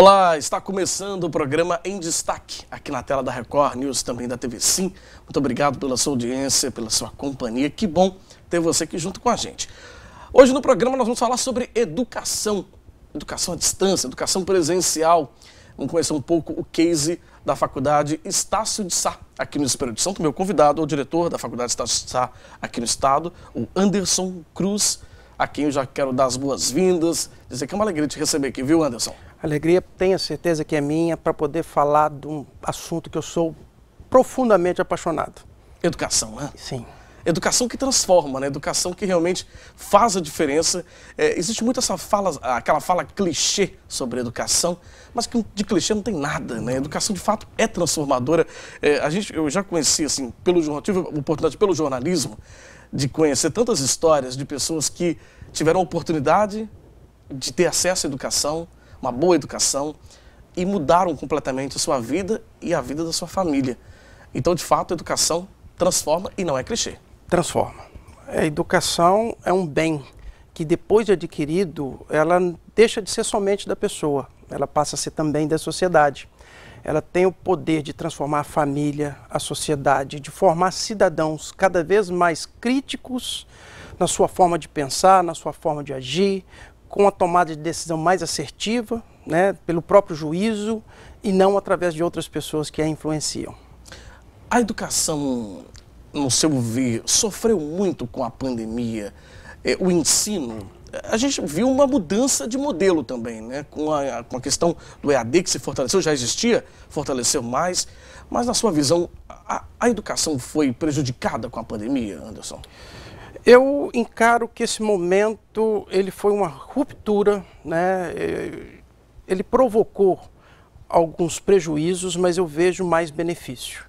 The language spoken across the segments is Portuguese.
Olá, está começando o programa Em Destaque, aqui na tela da Record News, também da TV Sim. Muito obrigado pela sua audiência, pela sua companhia. Que bom ter você aqui junto com a gente. Hoje no programa nós vamos falar sobre educação, educação à distância, educação presencial. Vamos conhecer um pouco o case da Faculdade Estácio de Sá, aqui no Espírito Santo. Meu convidado é o diretor da Faculdade Estácio de Sá aqui no estado, o Anderson Cruz, a quem eu já quero dar as boas-vindas, dizer que é uma alegria te receber aqui, viu Anderson? Alegria, tenho certeza que é minha para poder falar de um assunto que eu sou profundamente apaixonado. Educação, né? Sim. Educação que transforma, né? Educação que realmente faz a diferença. É, existe muito essa fala, aquela fala clichê sobre educação, mas que de clichê não tem nada, né? Educação de fato é transformadora. É, a gente, eu já conheci, assim, pelo jornal, tive a oportunidade pelo jornalismo de conhecer tantas histórias de pessoas que tiveram a oportunidade de ter acesso à educação, uma boa educação e mudaram completamente a sua vida e a vida da sua família. Então, de fato, a educação transforma e não é clichê. Transforma. A educação é um bem que depois de adquirido, ela deixa de ser somente da pessoa, ela passa a ser também da sociedade. Ela tem o poder de transformar a família, a sociedade, de formar cidadãos cada vez mais críticos na sua forma de pensar, na sua forma de agir, com a tomada de decisão mais assertiva, né, pelo próprio juízo e não através de outras pessoas que a influenciam. A educação, no seu ver, sofreu muito com a pandemia. É, o ensino, a gente viu uma mudança de modelo também, né? Com a, com a questão do EAD que se fortaleceu, já existia, fortaleceu mais. Mas, na sua visão, a, a educação foi prejudicada com a pandemia, Anderson? Eu encaro que esse momento ele foi uma ruptura, né? É, ele provocou alguns prejuízos, mas eu vejo mais benefício.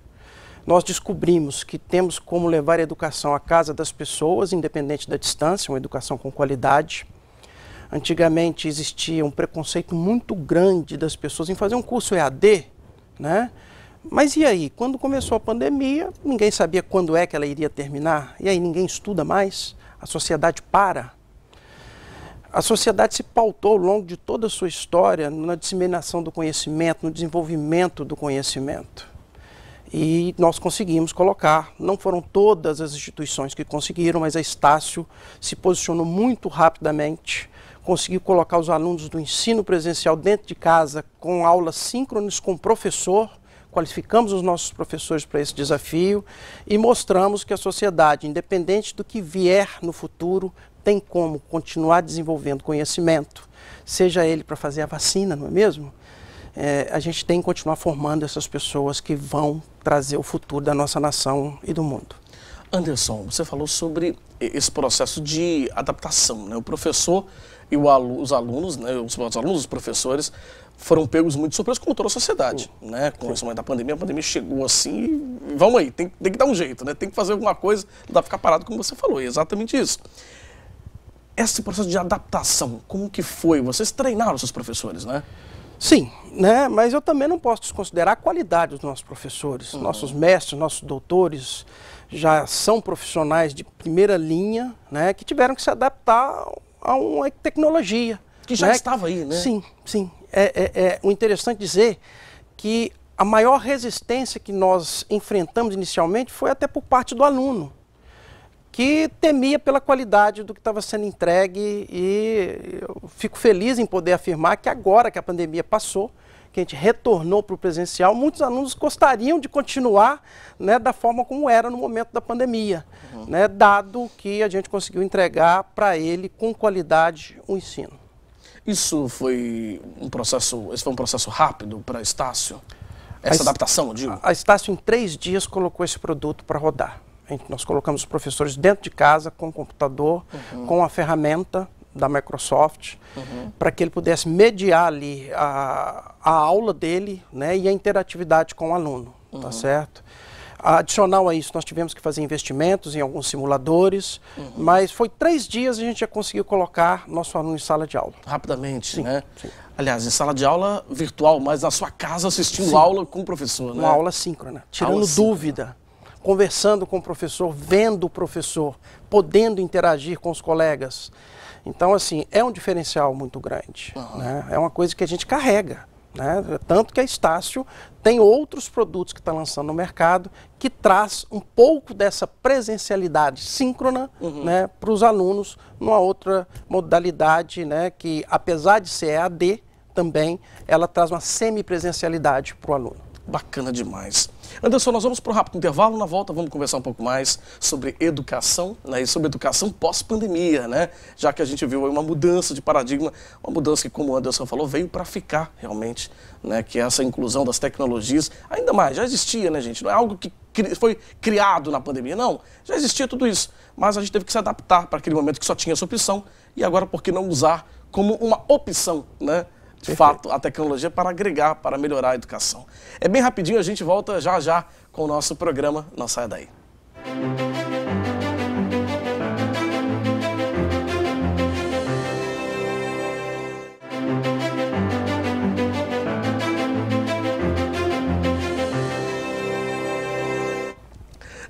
Nós descobrimos que temos como levar a educação à casa das pessoas, independente da distância, uma educação com qualidade. Antigamente existia um preconceito muito grande das pessoas em fazer um curso EAD, né? Mas e aí? Quando começou a pandemia, ninguém sabia quando é que ela iria terminar. E aí ninguém estuda mais, a sociedade para. A sociedade se pautou ao longo de toda a sua história na disseminação do conhecimento, no desenvolvimento do conhecimento. E nós conseguimos colocar, não foram todas as instituições que conseguiram, mas a Estácio se posicionou muito rapidamente, conseguiu colocar os alunos do ensino presencial dentro de casa, com aulas síncronas com o professor, qualificamos os nossos professores para esse desafio e mostramos que a sociedade, independente do que vier no futuro, tem como continuar desenvolvendo conhecimento, seja ele para fazer a vacina, não é mesmo? É, a gente tem que continuar formando essas pessoas que vão trazer o futuro da nossa nação e do mundo. Anderson, você falou sobre esse processo de adaptação, né? O professor e o alu os alunos, né? os, os alunos, os professores, foram pegos muito surpresos, com toda a sociedade, uhum. né? Com isso da pandemia, a pandemia chegou assim, e vamos aí, tem, tem, que dar um jeito, né? Tem que fazer alguma coisa, não dá pra ficar parado, como você falou, é exatamente isso. Esse processo de adaptação, como que foi? Vocês treinaram seus professores, né? Sim, né? mas eu também não posso desconsiderar a qualidade dos nossos professores, uhum. nossos mestres, nossos doutores, já são profissionais de primeira linha, né, que tiveram que se adaptar a uma tecnologia. Que já né? estava aí, né? Sim, sim. É, é, é o interessante dizer que a maior resistência que nós enfrentamos inicialmente foi até por parte do aluno, que temia pela qualidade do que estava sendo entregue e eu fico feliz em poder afirmar que agora que a pandemia passou, que a gente retornou para o presencial, muitos alunos gostariam de continuar né, da forma como era no momento da pandemia, uhum. né, dado que a gente conseguiu entregar para ele com qualidade o ensino. Isso foi um processo, esse foi um processo rápido para Estácio? Essa a adaptação, digo? A Estácio, em três dias, colocou esse produto para rodar. Gente, nós colocamos os professores dentro de casa, com o computador, uhum. com a ferramenta, da Microsoft, uhum. para que ele pudesse mediar ali a, a aula dele né, e a interatividade com o aluno, tá uhum. tá certo? Adicional a isso, nós tivemos que fazer investimentos em alguns simuladores, uhum. mas foi três dias e a gente já conseguiu colocar nosso aluno em sala de aula. Rapidamente, sim, né? Sim. Aliás, em sala de aula virtual, mas na sua casa assistindo sim. aula com o professor, né? Uma aula síncrona, tirando aula dúvida. Síncrona conversando com o professor, vendo o professor, podendo interagir com os colegas. Então, assim, é um diferencial muito grande. Uhum. Né? É uma coisa que a gente carrega. Né? Tanto que a Estácio tem outros produtos que está lançando no mercado que traz um pouco dessa presencialidade síncrona uhum. né, para os alunos numa outra modalidade né, que, apesar de ser EAD, também ela traz uma semipresencialidade para o aluno. Bacana demais. Anderson, nós vamos para um rápido intervalo. Na volta, vamos conversar um pouco mais sobre educação né, e sobre educação pós-pandemia, né? Já que a gente viu uma mudança de paradigma, uma mudança que, como o Anderson falou, veio para ficar realmente, né? Que é essa inclusão das tecnologias, ainda mais, já existia, né, gente? Não é algo que foi criado na pandemia, não. Já existia tudo isso, mas a gente teve que se adaptar para aquele momento que só tinha essa opção e agora, por que não usar como uma opção, né? de Perfeito. fato, a tecnologia é para agregar, para melhorar a educação. É bem rapidinho, a gente volta já já com o nosso programa. Não saia daí.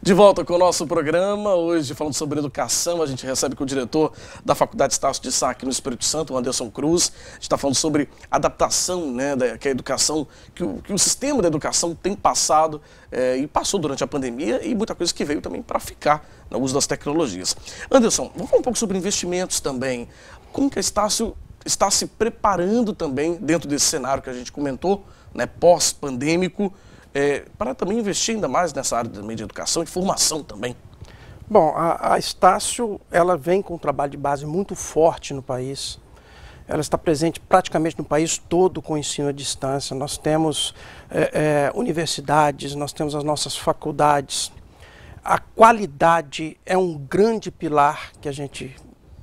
De volta com o nosso programa, hoje falando sobre educação, a gente recebe com o diretor da Faculdade Estácio de Sá aqui no Espírito Santo, o Anderson Cruz. A gente está falando sobre adaptação, né, da, que a educação, que o, que o sistema da educação tem passado é, e passou durante a pandemia e muita coisa que veio também para ficar no uso das tecnologias. Anderson, vamos falar um pouco sobre investimentos também. Como que a Estácio está se preparando também dentro desse cenário que a gente comentou, né, pós-pandêmico, é, para também investir ainda mais nessa área também de educação e formação também? Bom, a, a Estácio ela vem com um trabalho de base muito forte no país. Ela está presente praticamente no país todo com ensino à distância. Nós temos é, é, universidades, nós temos as nossas faculdades. A qualidade é um grande pilar que a gente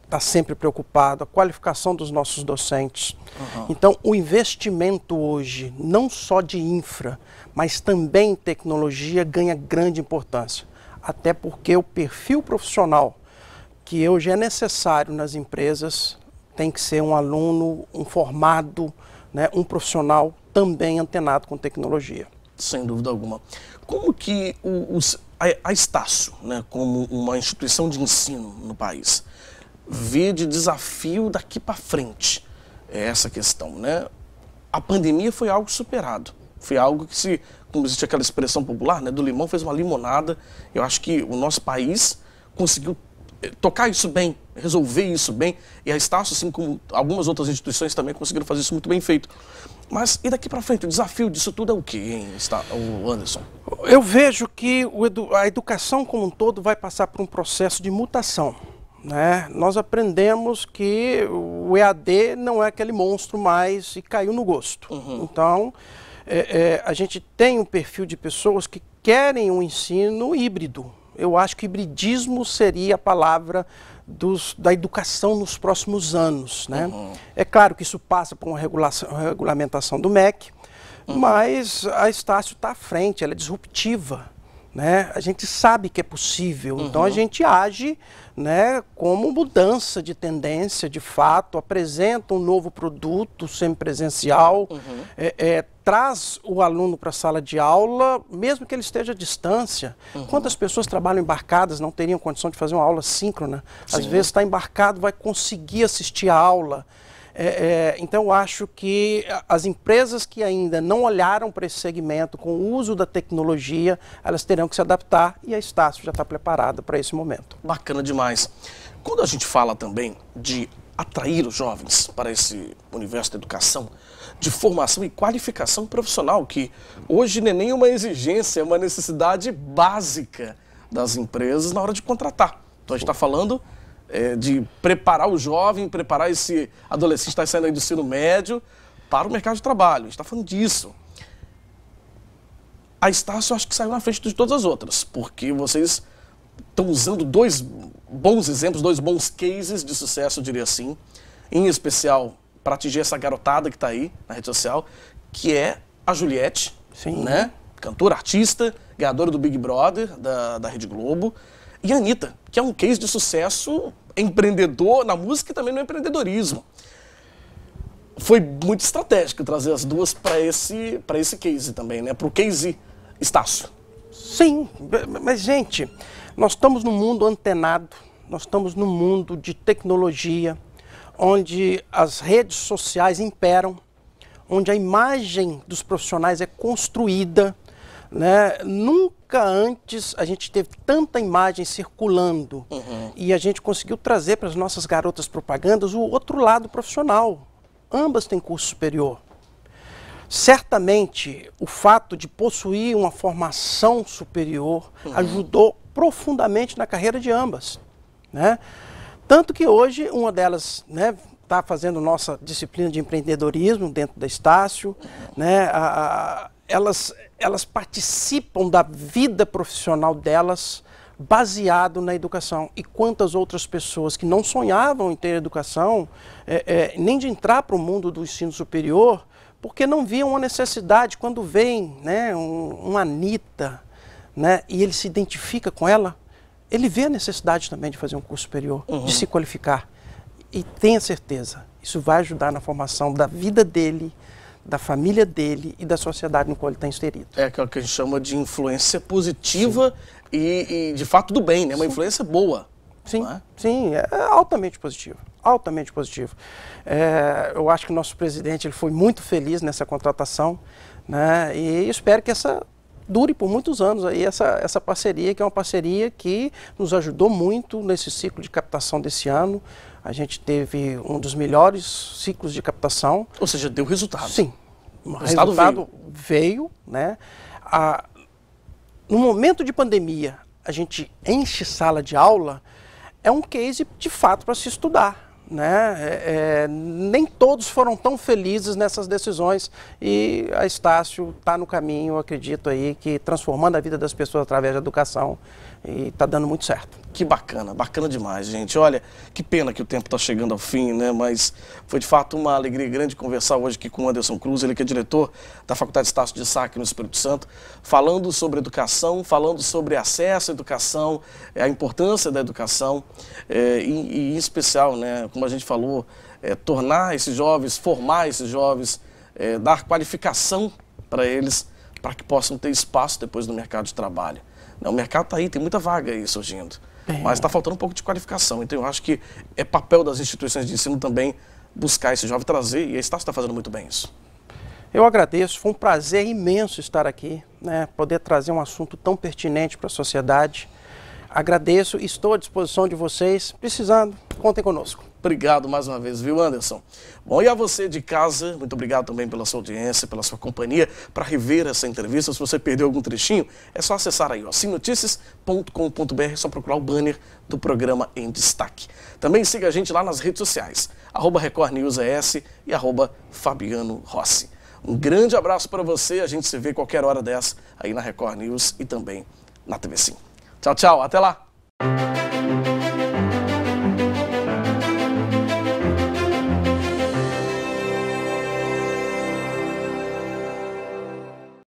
está sempre preocupado, a qualificação dos nossos docentes. Uhum. Então, o investimento hoje, não só de infra, mas também em tecnologia, ganha grande importância. Até porque o perfil profissional que hoje é necessário nas empresas tem que ser um aluno, um formado, né, um profissional também antenado com tecnologia. Sem dúvida alguma. Como que o, os, a, a Estácio, né, como uma instituição de ensino no país, vê de desafio daqui para frente? É essa questão, né? A pandemia foi algo superado. Foi algo que se, como existe aquela expressão popular, né? Do limão fez uma limonada. Eu acho que o nosso país conseguiu eh, tocar isso bem, resolver isso bem. E a Estácio, assim como algumas outras instituições também conseguiram fazer isso muito bem feito. Mas e daqui para frente? O desafio disso tudo é o que, hein, o Anderson? Eu vejo que a educação como um todo vai passar por um processo de mutação. Né? Nós aprendemos que o EAD não é aquele monstro mais e caiu no gosto. Uhum. Então, é, é, a gente tem um perfil de pessoas que querem um ensino híbrido. Eu acho que hibridismo seria a palavra dos, da educação nos próximos anos. Né? Uhum. É claro que isso passa por uma regulamentação do MEC, uhum. mas a Estácio está à frente, ela é disruptiva. Né? A gente sabe que é possível, uhum. então a uhum. gente age né, como mudança de tendência, de fato, apresenta um novo produto semipresencial, uhum. é, é, traz o aluno para a sala de aula, mesmo que ele esteja à distância. Uhum. Quantas pessoas trabalham embarcadas, não teriam condição de fazer uma aula síncrona? Sim. Às vezes está embarcado, vai conseguir assistir a aula. É, é, então, eu acho que as empresas que ainda não olharam para esse segmento com o uso da tecnologia, elas terão que se adaptar e a Estácio já está preparada para esse momento. Bacana demais. Quando a gente fala também de atrair os jovens para esse universo da educação, de formação e qualificação profissional, que hoje não é nem uma exigência, é uma necessidade básica das empresas na hora de contratar. Então a gente está falando é, de preparar o jovem, preparar esse adolescente que está saindo aí do ensino médio para o mercado de trabalho. A gente está falando disso. A Estácio acho que saiu na frente de todas as outras, porque vocês estão usando dois bons exemplos, dois bons cases de sucesso, eu diria assim, em especial para atingir essa garotada que está aí na rede social, que é a Juliette, Sim. né? Cantora, artista, ganhadora do Big Brother da, da Rede Globo. E a Anitta, que é um case de sucesso empreendedor na música e também no empreendedorismo. Foi muito estratégico trazer as duas para esse, esse case também, né? Para o case Estácio. Sim, mas gente, nós estamos num mundo antenado, nós estamos num mundo de tecnologia, onde as redes sociais imperam, onde a imagem dos profissionais é construída, né? Nunca nunca antes a gente teve tanta imagem circulando uhum. e a gente conseguiu trazer para as nossas garotas propagandas o outro lado profissional. Ambas têm curso superior. Certamente, o fato de possuir uma formação superior uhum. ajudou profundamente na carreira de ambas. Né? Tanto que hoje uma delas né, está fazendo nossa disciplina de empreendedorismo dentro da Estácio. Uhum. Né? A, a, elas elas participam da vida profissional delas baseado na educação. E quantas outras pessoas que não sonhavam em ter educação, é, é, nem de entrar para o mundo do ensino superior, porque não viam a necessidade. Quando vem né, um, uma Anitta né, e ele se identifica com ela, ele vê a necessidade também de fazer um curso superior, uhum. de se qualificar. E tenha certeza, isso vai ajudar na formação da vida dele, da família dele e da sociedade no qual ele está inserido. É aquilo que a gente chama de influência positiva e, e, de fato do bem, né? Uma sim. influência boa. Sim, é? sim, é altamente positivo, altamente positivo. É, eu acho que o nosso presidente ele foi muito feliz nessa contratação, né? E espero que essa dure por muitos anos aí essa, essa parceria, que é uma parceria que nos ajudou muito nesse ciclo de captação desse ano. A gente teve um dos melhores ciclos de captação. Ou seja, deu resultado. Sim. O resultado, resultado veio. veio né? A, no momento de pandemia, a gente enche sala de aula, é um case de fato para se estudar. Né? É, é, nem todos foram tão felizes nessas decisões e a Estácio está no caminho, acredito aí, que transformando a vida das pessoas através da educação e está dando muito certo. Que bacana, bacana demais, gente. Olha, que pena que o tempo está chegando ao fim, né? Mas foi de fato uma alegria grande conversar hoje aqui com o Anderson Cruz, ele que é diretor da Faculdade de Estácio de Sá aqui no Espírito Santo, falando sobre educação, falando sobre acesso à educação, é, a importância da educação é, e, e, em especial, né, como a gente falou, é, tornar esses jovens, formar esses jovens, é, dar qualificação para eles, para que possam ter espaço depois no mercado de trabalho. Né, o mercado está aí, tem muita vaga aí surgindo. É. Mas está faltando um pouco de qualificação. Então, eu acho que é papel das instituições de ensino também buscar esse jovem, trazer, e a Estácio está fazendo muito bem isso. Eu agradeço, foi um prazer imenso estar aqui, né, poder trazer um assunto tão pertinente para a sociedade. Agradeço, estou à disposição de vocês, precisando, contem conosco. Obrigado mais uma vez, viu, Anderson? Bom, e a você de casa, muito obrigado também pela sua audiência, pela sua companhia. Para rever essa entrevista, se você perdeu algum trechinho, é só acessar aí, ó, sinoticias.com.br, é só procurar o banner do programa em destaque. Também siga a gente lá nas redes sociais, arroba Record News ES e arroba Fabiano Rossi. Um grande abraço para você, a gente se vê qualquer hora dessa aí na Record News e também na TV Sim. Tchau, tchau, até lá!